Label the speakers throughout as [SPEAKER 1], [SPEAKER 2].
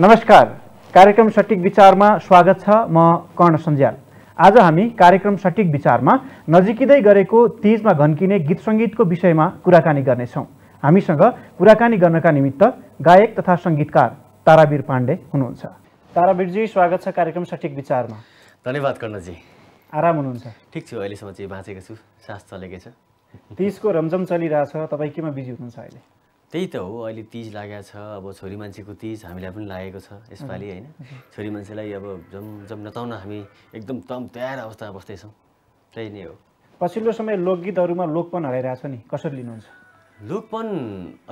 [SPEAKER 1] नमस्कार कार्यक्रम सटिक विचारमा स्वागत छ म कर्ण सन्ज्याल आज हामी कार्यक्रम सटिक विचारमा नजिकिँदै गरेको तेजमा घन्किने गीत सङ्गीतको विषयमा कुराकानी गर्नेछौँ हामीसँग कुराकानी गर्नका निमित्त गायक तथा सङ्गीतकार तारावीर पाण्डे हुनुहुन्छ तारावीरजी स्वागत छ कार्यक्रम सटिक विचारमा धन्यवाद कर्णजी आराम हुनुहुन्छ
[SPEAKER 2] ठिक छु अहिलेसम्म चाहिँ बाँचेको छु सास चलेकै छ
[SPEAKER 1] तिजको रमझम चलिरहेछ तपाईँ केमा बिजी हुनुहुन्छ अहिले
[SPEAKER 2] त्यही त हो अहिले तिज लागेको छ अब छोरी मान्छेको तिज हामीलाई पनि लागेको छ यसपालि होइन छोरी मान्छेलाई अब जम जम नचाउन हामी एकदम तम तयार अवस्था बस्दैछौँ त्यही नै हो
[SPEAKER 1] पछिल्लो समय लोकगीतहरूमा लोकपन हराइरहेको छ नि कसरी लिनुहुन्छ
[SPEAKER 2] लोकपन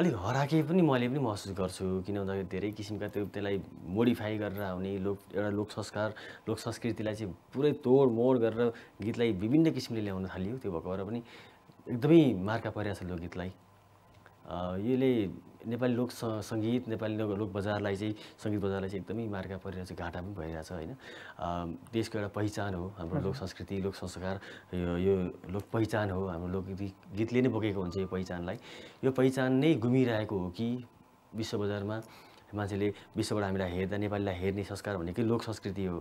[SPEAKER 2] अलिक हराके पनि मैले पनि महसुस गर्छु किन भन्दाखेरि धेरै किसिमका त्यो त्यसलाई मोडिफाई गरेर आउने लोक एउटा लोक संस्कार लोक संस्कृतिलाई चाहिँ पुरै तोडमोड गरेर गीतलाई विभिन्न किसिमले ल्याउन थालियो त्यो भएको भएर पनि एकदमै मार्का परिरहेको छ लोकगीतलाई यसले नेपाली लोक सङ्गीत नेपाली लोक बजारलाई चाहिँ सङ्गीत बजारलाई चाहिँ एकदमै मार्का चाहिँ घाटा पनि भइरहेछ होइन देशको एउटा पहिचान हो हाम्रो लोक संस्कृति लोक संस्कार यो, यो लोक पहिचान हो हाम्रो लोक गीतले नै बोकेको हुन्छ यो पहिचानलाई यो पहिचान नै गुमिरहेको हो कि विश्व बजारमा मान्छेले विश्वबाट हामीलाई हेर्दा नेपालीलाई हेर्ने संस्कार भनेकै लोक संस्कृति हो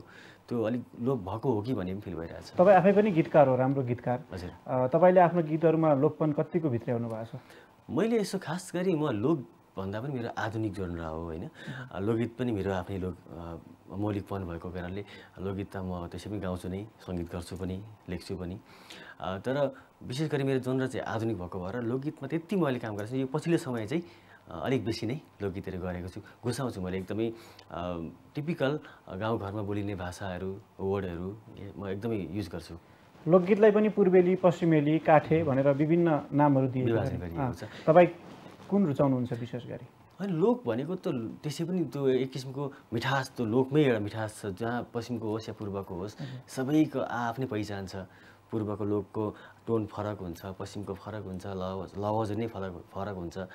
[SPEAKER 2] त्यो अलिक लोप भएको हो कि भन्ने पनि फिल भइरहेको
[SPEAKER 1] छ तपाईँ आफै पनि गीतकार हो राम्रो गीतकार हजुर तपाईँले आफ्नो गीतहरूमा लोकपन कतिको भित्र आउनु भएको छ
[SPEAKER 2] मैले यसो खास गरी म लोकभन्दा पनि मेरो आधुनिक जनरा हो होइन लोकगीत पनि मेरो आफ्नै लोक मौलिकपन भएको कारणले लोकगीत त म त्यसै पनि गाउँछु नै सङ्गीत गर्छु पनि लेख्छु पनि तर विशेष गरी मेरो जनरा चाहिँ आधुनिक भएको भएर लोकगीतमा त्यति मैले काम गरेको छु यो पछिल्लो समय चाहिँ अलिक बेसी नै लोकगीतहरू गरेको छु घुसाउँछु मैले एकदमै टिपिकल गाउँघरमा बोलिने भाषाहरू वर्डहरू म एकदमै युज गर्छु
[SPEAKER 1] लोकगीतलाई पनि पूर्वेली पश्चिमेली काठे भनेर विभिन्न नामहरू दिए छ तपाईँ कुन रुचाउनुहुन्छ विशेष गरी
[SPEAKER 2] होइन लोक भनेको त त्यसै पनि त्यो एक किसिमको मिठास त्यो लोकमै एउटा मिठास छ जहाँ पश्चिमको होस् या पूर्वको होस् सबैको आफ्नै पहिचान छ पूर्वको लोकको टोन फरक हुन्छ पश्चिमको फरक हुन्छ लवज लवज नै फरक फरक हुन्छ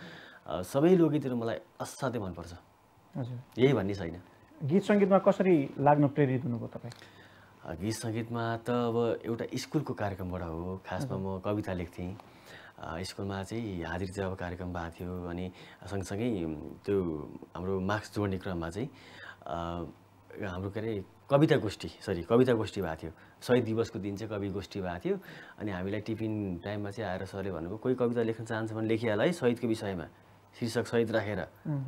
[SPEAKER 2] सबै लोकगीतहरू मलाई असाध्यै मनपर्छ यही भन्ने छैन
[SPEAKER 1] गीत सङ्गीतमा कसरी लाग्न प्रेरित हुनुभयो तपाईँ
[SPEAKER 2] गीत सङ्गीतमा त अब एउटा स्कुलको कार्यक्रमबाट हो खासमा म कविता लेख्थेँ स्कुलमा चाहिँ हाजिर जवाब कार्यक्रम भएको थियो अनि सँगसँगै त्यो हाम्रो मार्क्स जोड्ने क्रममा चाहिँ हाम्रो के अरे कविता गोष्ठी सरी कविता गोष्ठी भएको थियो सय दिवसको दिन चाहिँ कवि गोष्ठी भएको थियो अनि हामीलाई टिफिन टाइममा चाहिँ आएर सरले भन्नुभयो कोही कविता लेख्न चाहन्छ भने लेखिहाल है सहिदको विषयमा शीर्षक सहित राखेर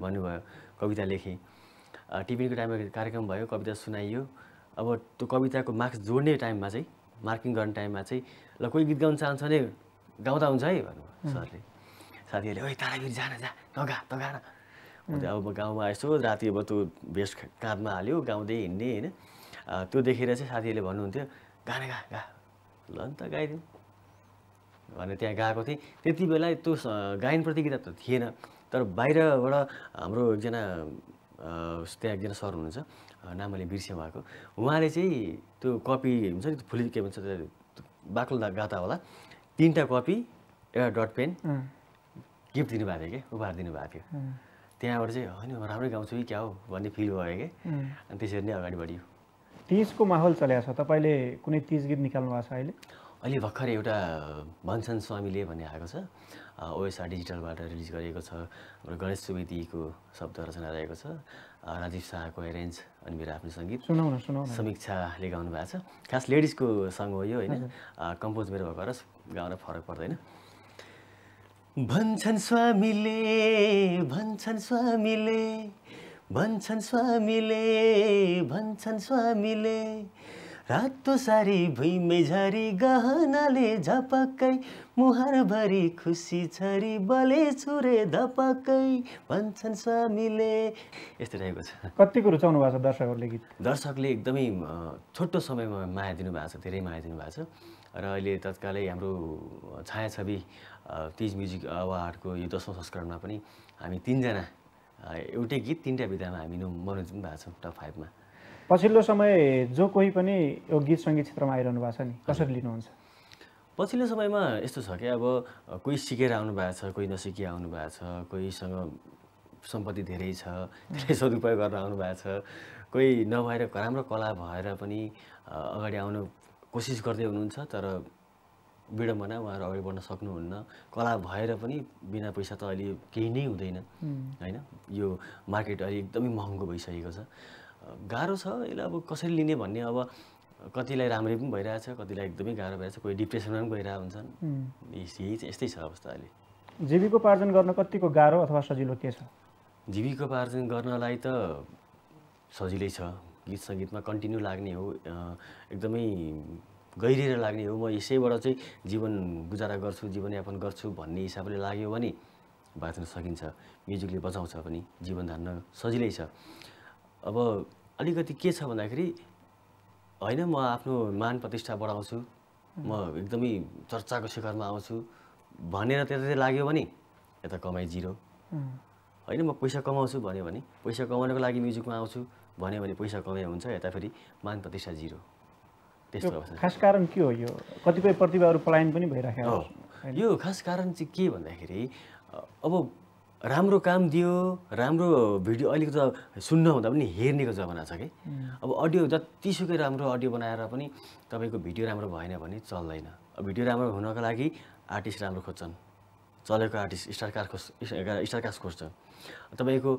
[SPEAKER 2] भन्नुभयो कविता लेखेँ टिफिनको टाइममा कार्यक्रम भयो कविता सुनाइयो अब त्यो कविताको मार्क्स जोड्ने टाइममा चाहिँ मार्किङ गर्ने टाइममा चाहिँ ल कोही गीत गाउन चाहन्छ भने गाउँदा हुन्छ है भन्नु सरले साथीहरूले ओइ तारागिरी जान जा नगा नगा न अब म गाउँमा यसो राति अब त्यो भेस्ट काँधमा हाल्यो गाउँदै हिँड्ने होइन त्यो देखेर चाहिँ साथीहरूले भन्नुहुन्थ्यो गाना गा गा ल नि त गाइदिउँ भनेर त्यहाँ गएको थिएँ त्यति बेला त्यो गायन प्रतियोगिता त थिएन तर बाहिरबाट हाम्रो एकजना त्यहाँ एकजना सर हुनुहुन्छ नाम मैले बिर्सेँ उहाँले चाहिँ त्यो कपी हुन्छ नि फुलि के भन्छ बाक्लो गाता होला तिनवटा कपी एउटा डट पेन गिफ्ट दिनुभएको थियो कि उपहार दिनुभएको थियो त्यहाँबाट चाहिँ होइन राम्रै गाउँछु कि क्या हो भन्ने फिल भयो कि अनि त्यसरी नै अगाडि बढियो
[SPEAKER 1] तिजको माहौल चलेको छ तपाईँले कुनै तिज गीत निकाल्नु भएको छ अहिले
[SPEAKER 2] अहिले भर्खर एउटा भन्छन् स्वामीले भन्ने आएको छ ओएसआर डिजिटलबाट रिलिज गरिएको छ हाम्रो गणेश सुवेदीको शब्द रचना रहेको छ राजीव शाहको एरेन्ज अनि मेरो आफ्नो सङ्गीत समीक्षाले गाउनु भएको छ खास लेडिजको सङ्ग हो यो होइन कम्पोज मेरो भएको र गाउन फरक पर्दैन
[SPEAKER 3] भन्छन् स्वामीले भन्छन् स्वामीले भन्छन् स्वामीले भन्छन् स्वामीले रातो सारी भुइँमै झरी गहनाले झपक्कै मुहार भरी खुसी छरी बले छुरे धपक्कै भन्छन् स्वामीले
[SPEAKER 2] यस्तो रहेको
[SPEAKER 1] छ कतिको रुचाउनु भएको छ दर्शकहरूले गीत
[SPEAKER 2] दर्शकले एकदमै छोटो समयमा माया दिनुभएको छ धेरै माया दिनुभएको छ र अहिले तत्कालै हाम्रो छाया छवि तिज म्युजिक अवार्डको यो दसौँ संस्करणमा पनि हामी तिनजना एउटै गीत तिनवटा विधामा हामी मनोरञ्जन भएको छौँ टप फाइभमा
[SPEAKER 1] पछिल्लो समय जो कोही पनि यो गीत सङ्गीत क्षेत्रमा आइरहनु भएको छ नि कसरी लिनुहुन्छ
[SPEAKER 2] पछिल्लो समयमा यस्तो छ कि अब कोही सिकेर आउनु भएको छ कोही नसिकी आउनु भएको छ कोहीसँग सम्पत्ति धेरै छ धेरै सदुपयोग गरेर आउनु भएको छ कोही नभएर राम्रो कला भएर पनि अगाडि आउनु कोसिस गर्दै हुनुहुन्छ तर विडम्बना उहाँहरू अगाडि बढ्न सक्नुहुन्न कला भएर पनि बिना पैसा त अहिले केही नै हुँदैन होइन यो मार्केट अहिले एकदमै महँगो भइसकेको छ गाह्रो छ यसलाई अब कसरी लिने भन्ने अब कतिलाई राम्रै पनि भइरहेछ कतिलाई एकदमै गाह्रो भइरहेछ कोही डिप्रेसनमा पनि गइरहेको हुन्छन् यही चाहिँ यस्तै छ अवस्था अहिले
[SPEAKER 1] जीविकोपार्जन गर्न कतिको गाह्रो अथवा सजिलो के छ
[SPEAKER 2] जीविकोपार्जन गर्नलाई त सजिलै छ गीत सङ्गीतमा कन्टिन्यू लाग्ने हो एकदमै गहिरिएर लाग्ने हो म यसैबाट चाहिँ जीवन गुजारा गर्छु जीवनयापन गर्छु भन्ने हिसाबले लाग्यो भने बाँच्न सकिन्छ म्युजिकले बचाउँछ पनि जीवन धान्न सजिलै छ अब अलिकति के छ भन्दाखेरि होइन म आफ्नो मान प्रतिष्ठा बढाउँछु म एकदमै चर्चाको शिखरमा आउँछु भनेर त्यता लाग्यो भने यता कमाइ जिरो होइन म पैसा कमाउँछु भन्यो भने पैसा कमाउनको लागि म्युजिकमा आउँछु भन्यो भने पैसा कमाइ हुन्छ यता फेरि मान प्रतिष्ठा जिरो त्यस्तो खास
[SPEAKER 1] कारण के हो यो कतिपय प्रतिभाहरू पलायन पनि भइराखेको हो यो खास कारण चाहिँ के भन्दाखेरि
[SPEAKER 2] अब राम्रो काम दियो राम्रो भिडियो अहिलेको त हुँदा पनि हेर्नेको जमाना छ कि अब अडियो जतिसुकै राम्रो अडियो बनाएर पनि तपाईँको भिडियो राम्रो भएन भने चल्दैन भिडियो राम्रो हुनको लागि आर्टिस्ट राम्रो खोज्छन् चलेको आर्टिस्ट स्टारकार खोज स्टारकास्ट खोज्छ तपाईँको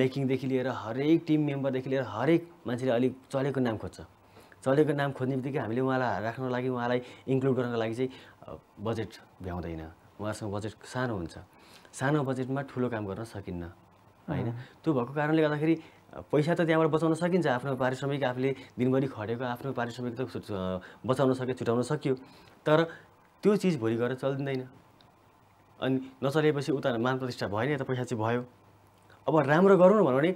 [SPEAKER 2] मेकिङदेखि लिएर हरेक टिम मेम्बरदेखि लिएर हरेक मान्छेले अलिक चलेको नाम खोज्छ चलेको नाम खोज्ने बित्तिकै हामीले उहाँलाई राख्नको लागि उहाँलाई इन्क्लुड गर्नको लागि चाहिँ बजेट भ्याउँदैन उहाँसँग बजेट सानो हुन्छ सानो बजेटमा ठुलो काम गर्न सकिन्न होइन त्यो भएको कारणले गर्दाखेरि पैसा त त्यहाँबाट बचाउन सकिन्छ आफ्नो पारिश्रमिक आफूले दिनभरि खटेको आफ्नो पारिश्रमिक त बचाउन सक्यो छुट्याउन सक्यो तर त्यो चिज भोलि गएर चलिँदैन अनि नचलेपछि उता मान प्रतिष्ठा भएन यता पैसा चाहिँ भयो अब राम्रो गरौँ भनौँ भने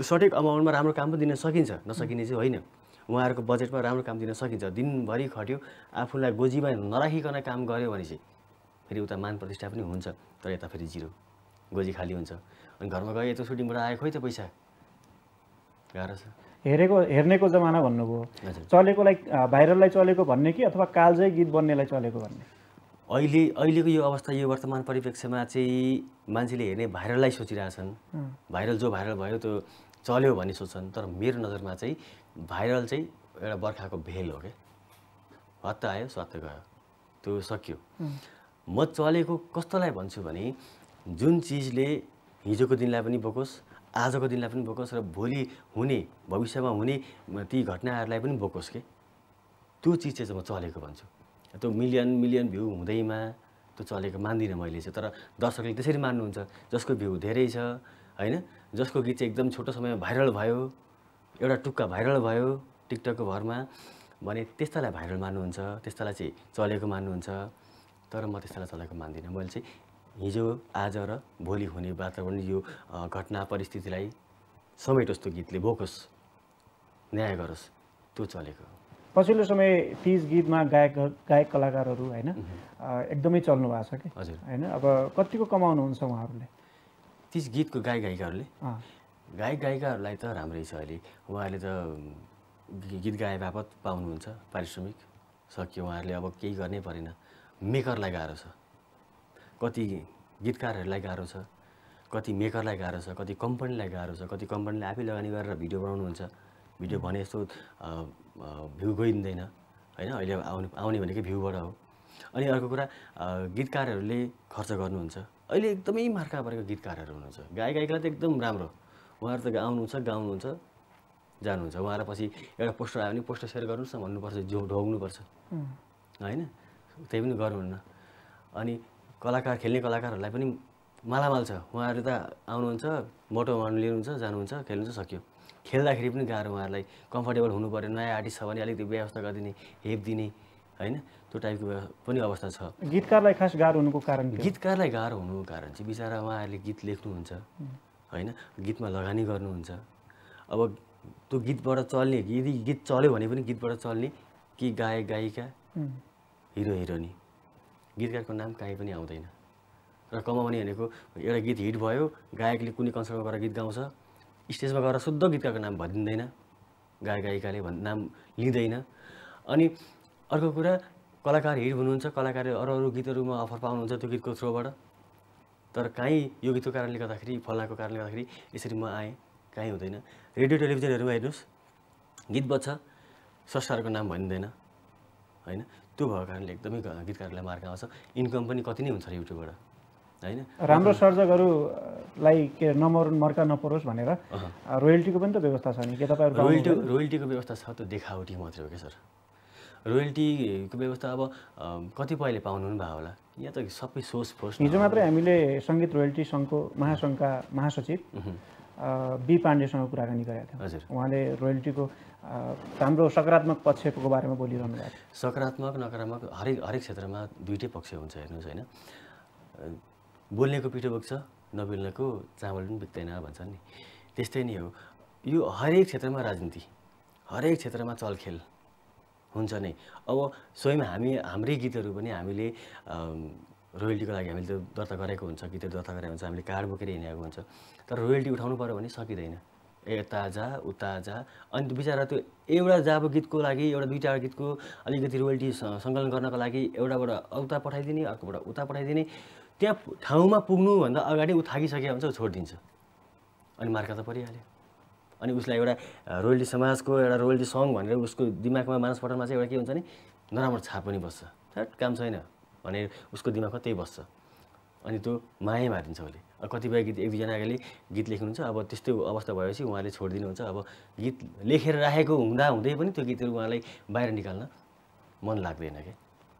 [SPEAKER 2] त्यो सठिक अमाउन्टमा राम्रो काम पनि दिन सकिन्छ नसकिने चाहिँ होइन उहाँहरूको बजेटमा राम्रो काम दिन सकिन्छ दिनभरि खट्यो आफूलाई गोजीमा नराखिकन काम गऱ्यो भने चाहिँ फेरि उता मान प्रतिष्ठा पनि हुन्छ तर यता फेरि जिरो गोजी खाली हुन्छ अनि घरमा गए यत्रो सुटिङबाट आएको खोइ त पैसा गाह्रो छ
[SPEAKER 1] हेरेको हेर्नेको जमाना भन्नुभयो चलेकोलाई भाइरललाई चलेको भन्ने कि अथवा कालजै गीत बन्नेलाई चलेको भन्ने
[SPEAKER 2] अहिले अहिलेको यो अवस्था यो वर्तमान परिप्रेक्ष्यमा चाहिँ मान्छेले हेर्ने भाइरललाई सोचिरहेछन् भाइरल जो भाइरल भयो त्यो चल्यो भन्ने सोच्छन् तर मेरो नजरमा चाहिँ भाइरल चाहिँ एउटा बर्खाको भेल हो क्या हत्त आयो स्वात्त गयो त्यो सकियो म चलेको कस्तोलाई भन्छु भने जुन चिजले हिजोको दिनलाई पनि बोकोस् आजको दिनलाई पनि बोकोस् र भोलि हुने भविष्यमा हुने ती घटनाहरूलाई पनि बोकोस् के त्यो चिज चाहिँ म चलेको भन्छु त्यो मिलियन मिलियन भ्यू हुँदैमा त्यो चलेको मान्दिनँ मैले चाहिँ तर दर्शकले त्यसरी मान्नुहुन्छ जसको भ्यू धेरै छ होइन जसको गीत चाहिँ एकदम छोटो समयमा भाइरल भयो एउटा टुक्का भाइरल भयो टिकटकको भरमा भने त्यस्तालाई भाइरल मान्नुहुन्छ त्यस्तालाई चाहिँ चलेको मान्नुहुन्छ तर म त्यसलाई चलाएको मान्दिनँ मैले चाहिँ हिजो आज र भोलि हुने वातावरण यो घटना परिस्थितिलाई समेटोस् त्यो गीतले बोकोस् न्याय गरोस् त्यो चलेको
[SPEAKER 1] पछिल्लो समय तिज गीतमा गायक गायक कलाकारहरू होइन एकदमै चल्नु भएको छ कि हजुर होइन अब कतिको कमाउनुहुन्छ उहाँहरूले
[SPEAKER 2] तिज गीतको गायक गायिकाहरूले गायक गायिकाहरूलाई त राम्रै छ अहिले उहाँहरूले त गीत गाए बापत पाउनुहुन्छ पारिश्रमिक सक्यो उहाँहरूले अब केही गर्नै परेन मेकरलाई गाह्रो छ कति गीतकारहरूलाई गाह्रो छ कति मेकरलाई गाह्रो छ कति कम्पनीलाई गाह्रो छ कति कम्पनीले आफै लगानी गरेर भिडियो बनाउनुहुन्छ भिडियो भने यस्तो भ्यू गइदिँदैन होइन अहिले आउने आउने भनेकै भ्यूबाट हो अनि अर्को कुरा गीतकारहरूले खर्च गर्नुहुन्छ अहिले एकदमै मार्का परेको गीतकारहरू हुनुहुन्छ गायक गायिकालाई त एकदम राम्रो उहाँहरू त आउनुहुन्छ गाउनुहुन्छ जानुहुन्छ उहाँहरूलाई पछि एउटा पोस्टर आयो भने पोस्टर सेयर गर्नुहोस् न भन्नुपर्छ जो ढोग्नुपर्छ होइन त्यही पनि गर्नुहुन्न अनि कलाकार खेल्ने कलाकारहरूलाई पनि मालामाल छ उहाँहरू त आउनुहुन्छ मोटो उहाँ लिनुहुन्छ जानुहुन्छ खेल्नु चाहिँ सक्यो खेल्दाखेरि पनि गाह्रो उहाँहरूलाई कम्फर्टेबल हुनु पऱ्यो नयाँ आर्टिस्ट छ भने अलिकति व्यवस्था गरिदिने हेप दिने होइन त्यो टाइपको पनि अवस्था छ
[SPEAKER 1] गीतकारलाई खास गाह्रो हुनुको कारण गीतकारलाई
[SPEAKER 2] गाह्रो हुनुको कारण चाहिँ बिचरा उहाँहरूले गीत लेख्नुहुन्छ होइन गीतमा लगानी गर्नुहुन्छ अब त्यो गीतबाट चल्ने यदि गीत चल्यो भने पनि गीतबाट चल्ने कि गायक गायिका हिरो हिरोनी गीतकारको नाम कहीँ पनि आउँदैन र कमाउने भनेको एउटा गीत हिट भयो गायकले कुनै कन्सर्टमा गएर गीत गाउँछ स्टेजमा गएर शुद्ध गीतकारको नाम भनिदिँदैन गायक गायिकाले भन् नाम लिँदैन अनि अर्को कुरा कलाकार हिट हुनुहुन्छ कलाकारले अरू अरू गीतहरूमा अफर पाउनुहुन्छ त्यो गीतको थ्रोबाट तर काहीँ यो गीतको कारणले गर्दाखेरि फलाको कारणले गर्दाखेरि यसरी म आएँ काहीँ हुँदैन रेडियो टेलिभिजनहरूमा हेर्नुहोस् गीत बज्छ संस्थाहरूको नाम भनिँदैन होइन त्यो भएको कारणले एकदमै गीतकारलाई मार्का आउँछ इन्कम पनि कति नै हुन्छ अरे युट्युबबाट होइन राम्रो
[SPEAKER 1] सर्जकहरूलाई के नमरुन् मर्का नपरोस् भनेर रोयल्टीको पनि त व्यवस्था छ नि के तपाईँ रोयल्टी
[SPEAKER 2] रोयल्टीको व्यवस्था छ त्यो देखावटी मात्रै हो क्या सर रोयल्टीको व्यवस्था अब कतिपयले पाउनु पनि भयो होला यहाँ त सबै सोच फोर्स हिजो मात्रै
[SPEAKER 1] हामीले सङ्गीत रोयल्टी सङ्घको महासङ्घका महासचिव बी पाण्डेसँग कुराकानी गरेका थियौँ हजुर उहाँले रोयल्टीको राम्रो सकारात्मक पक्षको बारेमा बोलिरहनु भएको
[SPEAKER 2] सकारात्मक नकारात्मक हरेक हरेक क्षेत्रमा दुइटै पक्ष हुन्छ हेर्नुहोस् होइन बोल्नेको पिठो बोक्छ नबोल्नेको चामल पनि बित्दैन भन्छन् नि त्यस्तै नै हो यो हरेक क्षेत्रमा राजनीति हरेक क्षेत्रमा चलखेल हुन्छ नै अब स्वयं हामी हाम्रै गीतहरू पनि हामीले रोयल्टीको लागि हामीले त्यो दर्ता गरेको हुन्छ कि त्यो दर्ता गरेको हुन्छ हामीले कार्ड बोकेर हिँडेको हुन्छ तर रोयल्टी उठाउनु पऱ्यो भने सकिँदैन यता जा उता जा अनि बिचरा त्यो एउटा जाबो गीतको लागि एउटा दुईवटा गीतको अलिकति रोयल्टी सङ्कलन गर्नको लागि एउटाबाट उता पठाइदिने अर्कोबाट उता पठाइदिने त्यहाँ ठाउँमा पुग्नुभन्दा अगाडि ऊ थाकिसके हुन्छ ऊ छोडिदिन्छ अनि मार्का त परिहाल्यो अनि उसलाई एउटा रोयल्टी समाजको एउटा रोयल्टी सङ्ग भनेर उसको दिमागमा मानसपटलमा चाहिँ एउटा के हुन्छ नि नराम्रो छाप पनि बस्छ थ्याट काम छैन भने उसको दिमागमा त्यही बस्छ अनि त्यो माया मारिन्छ उसले कतिपय गीत एक दुईजनाले गीत लेख्नुहुन्छ अब त्यस्तो अवस्था भएपछि उहाँले छोडिदिनुहुन्छ अब गीत लेखेर राखेको हुँदा हुँदै पनि त्यो गीतहरू उहाँलाई बाहिर निकाल्न मन लाग्दैन क्या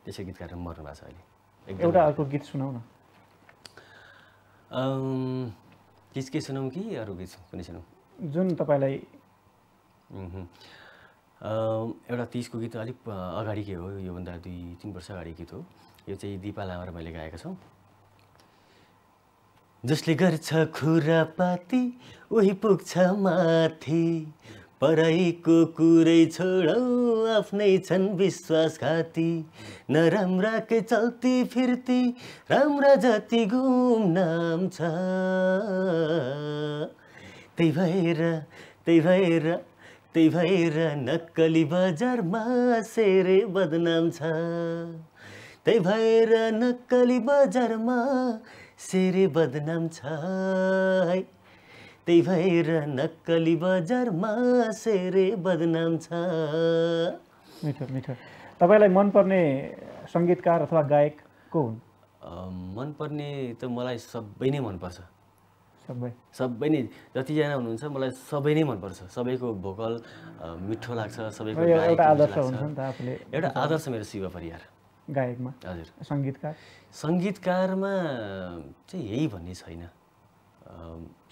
[SPEAKER 2] त्यसै गीत गाएर मर्नु भएको छ अहिले एउटा
[SPEAKER 1] अर्को गीत सुनाउन
[SPEAKER 2] न के सुनौँ कि अरू गीत कुनै सुनौँ
[SPEAKER 1] जुन तपाईँलाई
[SPEAKER 2] एउटा तिजको गीत अलिक अगाडिकै हो योभन्दा दुई तिन वर्ष अगाडि गीत हो यो चाहिँ दिपा लामा र मैले गाएको छु
[SPEAKER 3] जसले गर्छ खुरापाती उही पुग्छ माथि पढाइको कुरै छोडौ आफ्नै छन् विश्वासघाती नराम्राकै चल्ती फिर्ती राम्रा जति नाम छ त्यही भएर त्यही भएर त्यही भएर नक्कली बजारमा सेरे बदनाम छ त्यही भएर नक्कली बजारमा सेरे बदनाम छ है त्यही भएर नक्कली
[SPEAKER 1] बजारमा सेरे बदनाम छ मिठो मिठो तपाईँलाई मनपर्ने सङ्गीतकार अथवा गायक को हुन्
[SPEAKER 2] मनपर्ने त मलाई सबै नै मनपर्छ सबै सबै नै जतिजना हुनुहुन्छ मलाई सबै नै मनपर्छ सबैको भोकल मिठो लाग्छ सबैको एउटा आदर्श एउटा आदर्श मेरो शिव परिवार गायकमा हजुर सङ्गीतकार सङ्गीतकारमा चाहिँ यही भन्ने छैन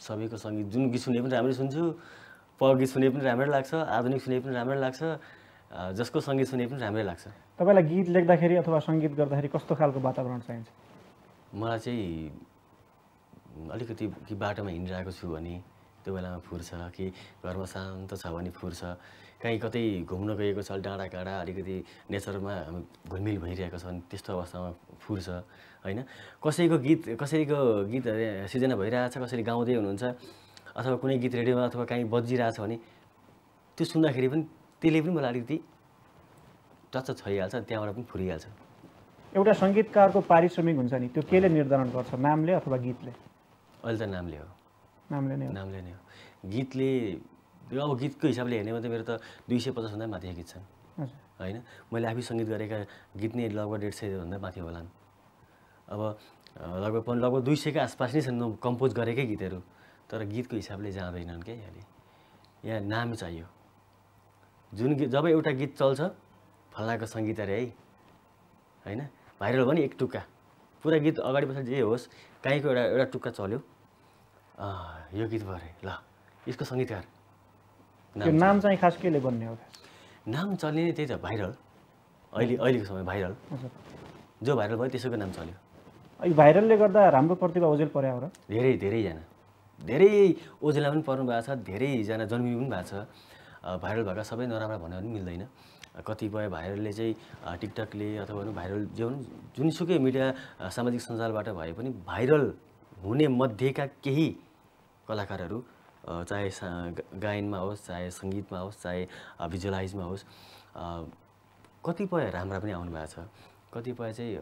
[SPEAKER 2] सबैको सङ्गीत जुन गीत सुने पनि राम्रै सुन्छु प गीत सुने पनि राम्रै लाग्छ आधुनिक सुने पनि राम्रै लाग्छ जसको सङ्गीत सुने पनि राम्रै लाग्छ
[SPEAKER 1] तपाईँलाई गीत लेख्दाखेरि अथवा सङ्गीत गर्दाखेरि कस्तो खालको वातावरण चाहिन्छ
[SPEAKER 2] मलाई चाहिँ अलिकति कि बाटोमा हिँडिरहेको छु भने त्यो बेलामा फुर्छ कि घरमा शान्त छ भने फुर्छ कहीँ कतै घुम्न गएको छ डाँडा काँडा अलिकति नेचरमा घुलमिल भइरहेको छ भने त्यस्तो अवस्थामा फुर्छ होइन कसैको गीत कसैको गीत सिर्जना भइरहेछ कसैले गाउँदै हुनुहुन्छ अथवा कुनै गीत रेडियोमा अथवा कहीँ बजिरहेछ भने त्यो सुन्दाखेरि पनि त्यसले पनि मलाई अलिकति टच छइहाल्छ त्यहाँबाट पनि फुरिहाल्छ
[SPEAKER 1] एउटा सङ्गीतकारको पारिश्रमिक हुन्छ नि त्यो केले निर्धारण गर्छ नामले अथवा गीतले
[SPEAKER 2] अहिले त नामले हो नामले नै नामले नै हो गीतले अब गीतको हिसाबले हेर्ने भने त मेरो त दुई सय पचासभन्दा माथि गीत छन् होइन मैले आफै सङ्गीत गरेका गीत नै लगभग डेढ सयभन्दा माथि होलान् अब लगभग लगभग दुई सयको आसपास नै छन् कम्पोज गरेकै गीतहरू तर गीतको हिसाबले जाँदैनन् क्या यहाँले यहाँ नाम चाहियो जुन गीत जब एउटा गीत चल्छ फलाएको सङ्गीत अरे है होइन भाइरल भने एक टुक्का पुरा गीत अगाडि पछाडि जे होस् काहीँको एउटा एउटा टुक्का चल्यो यो गीत भरे ल यसको सङ्गीतकार नाम
[SPEAKER 1] चाहिँ खास केले बन्ने हो
[SPEAKER 2] नाम चल्ने नै त्यही त भाइरल अहिले अहिलेको समय भाइरल जो भाइरल भयो त्यसैको नाम चल्यो
[SPEAKER 1] भाइरलले गर्दा राम्रो प्रतिभा ओजेल पर्यो र
[SPEAKER 2] धेरै धेरैजना धेरै ओजेलमा पनि पर्नु भएको छ धेरैजना जन्मिनु पनि भएको छ भाइरल भएका सबै नराम्रो भनेर पनि मिल्दैन कतिपय भाइरलले चाहिँ टिकटकले अथवा भाइरल जुन जुनसुकै मिडिया सामाजिक सञ्जालबाट भए पनि भाइरल हुने मध्येका केही कलाकारहरू चाहे गायनमा होस् चाहे सङ्गीतमा होस् चाहे भिजुलाइजमा होस् कतिपय राम्रा पनि आउनुभएको छ कतिपय चाहिँ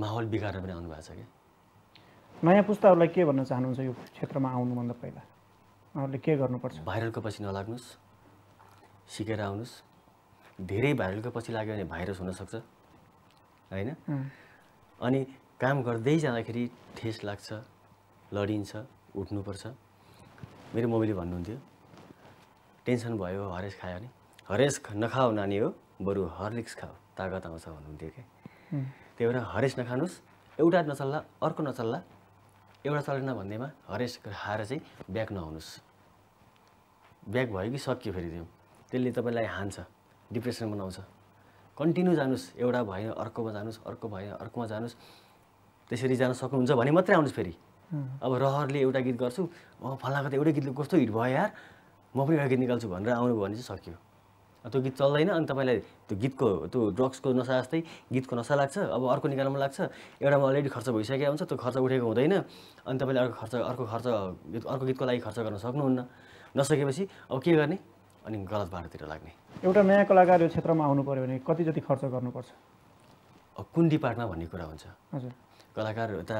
[SPEAKER 2] माहौल बिगारेर पनि आउनु भएको छ क्या
[SPEAKER 1] नयाँ पुस्ताहरूलाई के भन्न चाहनुहुन्छ यो क्षेत्रमा आउनुभन्दा पहिला उहाँहरूले के गर्नुपर्छ
[SPEAKER 2] भाइरलको पछि नलाग्नुहोस् सिकेर आउनुहोस् धेरै भाइरलको पछि लाग्यो भने भाइरस हुनसक्छ होइन अनि काम गर्दै जाँदाखेरि ठेस लाग्छ लडिन्छ उठ्नुपर्छ मेरो मम्मीले भन्नुहुन्थ्यो टेन्सन भयो हरेस खायो भने हरेस नखाऊ नानी हो बरु हर्लिक्स खाऊ तागत आउँछ भन्नुहुन्थ्यो क्या त्यही भएर हरेस नखानुहोस् एउटा नचल्ला अर्को नचल्ला एउटा चलेन भन्दैमा हरेस खाएर चाहिँ ब्याग नआउनुहोस् ब्याग भयो कि सकियो फेरि त्यो त्यसले तपाईँलाई हान्छ डिप्रेसन बनाउँछ कन्टिन्यू जानुहोस् एउटा भएन अर्कोमा जानुहोस् अर्को भएन अर्कोमा जानुहोस् त्यसरी जान सक्नुहुन्छ भने मात्रै आउनुहोस् फेरि अब रहरले एउटा गीत गर्छु अँ फलाको त एउटै गीतले कस्तो हिट भयो यार म पनि एउटा गीत निकाल्छु भनेर आउनु भने चाहिँ सकियो त्यो गीत चल्दैन अनि तपाईँलाई त्यो गीतको त्यो ड्रग्सको नसा जस्तै गीतको नसा लाग्छ अब अर्को निकाल्नु लाग्छ एउटामा अलरेडी खर्च भइसकेको हुन्छ त्यो खर्च उठेको हुँदैन अनि तपाईँले अर्को खर्च अर्को खर्च अर्को गीतको लागि खर्च गर्न सक्नुहुन्न नसकेपछि अब के गर्ने अनि गलत बाटोतिर लाग्ने
[SPEAKER 1] एउटा नयाँ कलाकार यो क्षेत्रमा आउनु पऱ्यो भने कति जति खर्च गर्नुपर्छ
[SPEAKER 2] कुन डिपार्टमा भन्ने कुरा हुन्छ हजुर कलाकार यता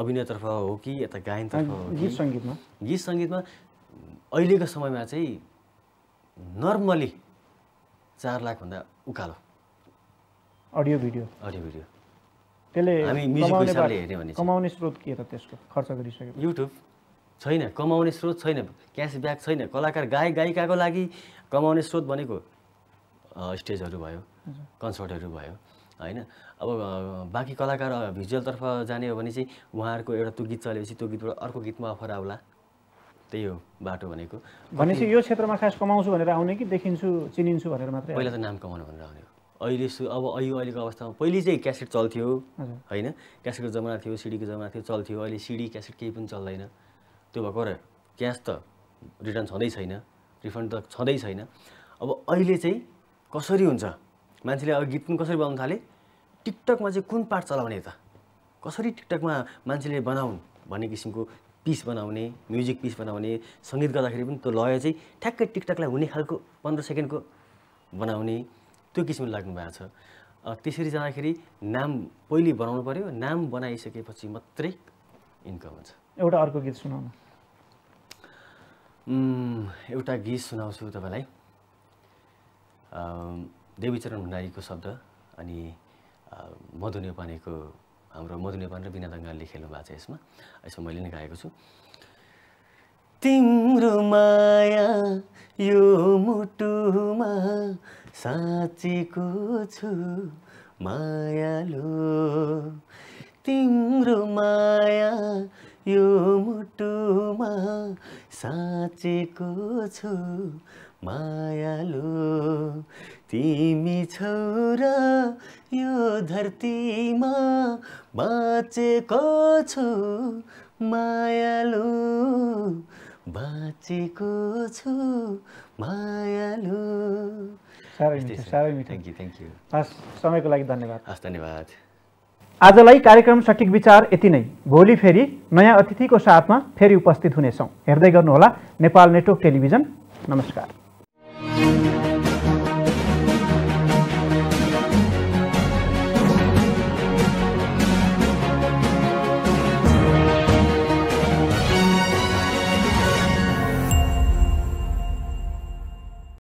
[SPEAKER 2] अभिनयतर्फ हो कि यता गायनतर्फ हो गीत सङ्गीतमा गीत सङ्गीतमा अहिलेको समयमा चाहिँ नर्मली चार लाखभन्दा उकालो अडियो भिडियो अडियो भिडियो त्यसले हामी म्युजिकको हिसाबले हेऱ्यौँ भने
[SPEAKER 1] कमाउने स्रोत के त त्यसको खर्च गरिसक्यो
[SPEAKER 2] युट्युब छैन कमाउने स्रोत छैन क्यास ब्याक छैन कलाकार गायक गायिकाको लागि कमाउने स्रोत भनेको स्टेजहरू भयो कन्सर्टहरू भयो होइन अब बाँकी कलाकार भिजुअलतर्फ जाने हो भने चाहिँ उहाँहरूको एउटा त्यो गीत चलेपछि त्यो गीतबाट अर्को गीतमा अफर आउला त्यही हो बाटो भनेको भनेपछि यो
[SPEAKER 1] क्षेत्रमा खास कमाउँछु भनेर आउने कि देखिन्छु चिनिन्छु भनेर मात्रै पहिला त नाम
[SPEAKER 2] कमाउनु भनेर आउने हो अहिले सु अब अहिले अहिलेको अवस्थामा पहिले चाहिँ क्यासेट चल्थ्यो होइन क्यासेटको जमाना थियो सिडीको जमाना थियो चल्थ्यो अहिले सिडी क्यासेट केही पनि चल्दैन त्यो भर्खर क्यास त रिटर्न छँदै छैन रिफन्ड त छँदै छैन अब अहिले चाहिँ कसरी हुन्छ मान्छेले अब गीत पनि कसरी बनाउनु थाले टिकटकमा चाहिँ कुन पार्ट चलाउने त कसरी टिकटकमा मान्छेले बनाउन् भन्ने किसिमको पिस बनाउने म्युजिक पिस बनाउने सङ्गीत गर्दाखेरि पनि त्यो लय चाहिँ ठ्याक्कै टिकटकलाई हुने खालको पन्ध्र सेकेन्डको बनाउने त्यो किसिमले लाग्नु भएको छ त्यसरी जाँदाखेरि नाम पहिले बनाउनु पऱ्यो नाम बनाइसकेपछि मात्रै इन्कम हुन्छ
[SPEAKER 1] एउटा अर्को गीत सुनाउनु
[SPEAKER 2] एउटा गीत सुनाउँछु तपाईँलाई देवीचरण भण्डारीको शब्द अनि मधु नेपानेको हाम्रो मधु नेपान र बिना दङ्गाले खेल्नु भएको छ यसमा यसमा मैले नै गाएको छु
[SPEAKER 3] तिम्रो माया यो मुटुमा साँचेको छु मायालो तिम्रो माया यो मुटुमा साँचेको छु मायालु तिमी छौ र यो धरतीमा बाँचेको छु मायालु
[SPEAKER 1] बाँचेको छु मायालु साह्रै मिठो साह्रै मिठो थ्याङ्क यू थ्याङ्क यू हस् समयको लागि धन्यवाद हस् धन्यवाद आजलाई कार्यक्रम सठिक विचार यति नै भोलि फेरि नयाँ अतिथिको साथमा फेरि उपस्थित हुनेछौँ हेर्दै गर्नुहोला नेपाल नेटवर्क टेलिभिजन नमस्कार